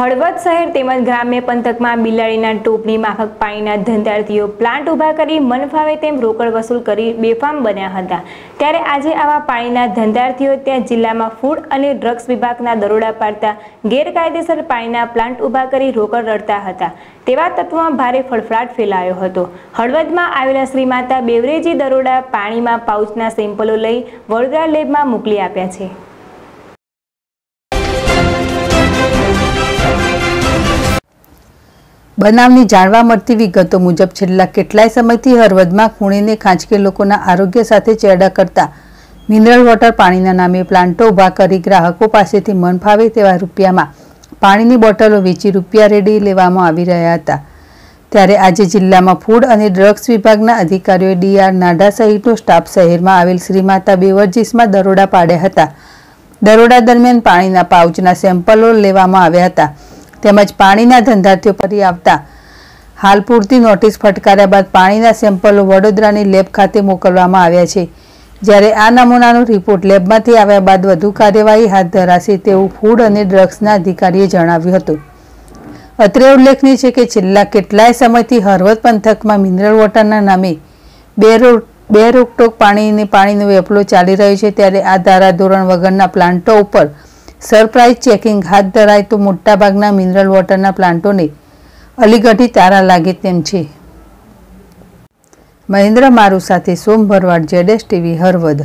હળવદ શહેર તેમજ ગ્રામ્ય પંથકમાં બિલાડીના ટોપની માફક પાણીના ધંધાર્થીઓ પ્લાન્ટ ઊભા કરી મનફાવે તેમ રોકડ વસૂલ કરી બેફામ બન્યા હતા ત્યારે આજે આવા પાણીના ધંધાર્થીઓ ત્યાં જિલ્લામાં ફૂડ અને ડ્રગ્સ વિભાગના દરોડા પાડતા ગેરકાયદેસર પાણીના પ્લાન્ટ ઊભા કરી રોકડ રડતા હતા તેવા તત્વોમાં ભારે ફળફળાટ ફેલાયો હતો હળવદમાં આવેલા શ્રી માતા બેવરેજી દરોડા પાણીમાં પાઉચના સેમ્પલો લઈ વડોદરા લેબમાં મોકલી આપ્યા છે બનાવની જાણવા મળતી વિગતો મુજબ છેલ્લા કેટલાય સમયથી હરવદમાં ખૂણીને ખાંચકે લોકોના આરોગ્ય સાથે ચેડા કરતા મિનરલ વોટર પાણીના નામે પ્લાન્ટો ઊભા કરી ગ્રાહકો પાસેથી મન ફાવે તેવા રૂપિયામાં પાણીની બોટલો વેચી રૂપિયા રેડી લેવામાં આવી રહ્યા હતા ત્યારે આજે જિલ્લામાં ફૂડ અને ડ્રગ્સ વિભાગના અધિકારીઓ ડીઆર નાડા સહિતનો સ્ટાફ શહેરમાં આવેલ શ્રી માતા બેવરજીસમાં દરોડા પાડ્યા હતા દરોડા દરમિયાન પાણીના પાઉચના સેમ્પલો લેવામાં આવ્યા હતા તેમજ પાણીના ધંધાર્થીઓ ફરી આવતા હાલ પૂરતી નોટિસ ફટકાર્યા બાદ પાણીના સેમ્પલો વડોદરાની લેબ ખાતે મોકલવામાં આવ્યા છે જ્યારે આ નમૂનાનો રિપોર્ટ લેબમાંથી આવ્યા બાદ વધુ કાર્યવાહી હાથ ધરાશે તેવું ફૂડ અને ડ્રગ્સના અધિકારીએ જણાવ્યું હતું અત્રે ઉલ્લેખનીય છે કે છેલ્લા કેટલાય સમયથી હળવદ પંથકમાં મિનરલ વોટરના નામે બે રોક બે રોકટોક પાણીને પાણીનો વેપલો ચાલી રહ્યો છે ત્યારે આ ધારાધોરણ વગરના પ્લાન્ટો ઉપર સરપ્રાઇઝ ચેકિંગ હાથ ધરાય તો મોટાભાગના મિનરલ વોટરના પ્લાન્ટોને અલીગઢી તારા લાગે તેમ છે મહેન્દ્ર મારુ સાથે સોમ ભરવાડ જેડેશ ટીવી હરવદ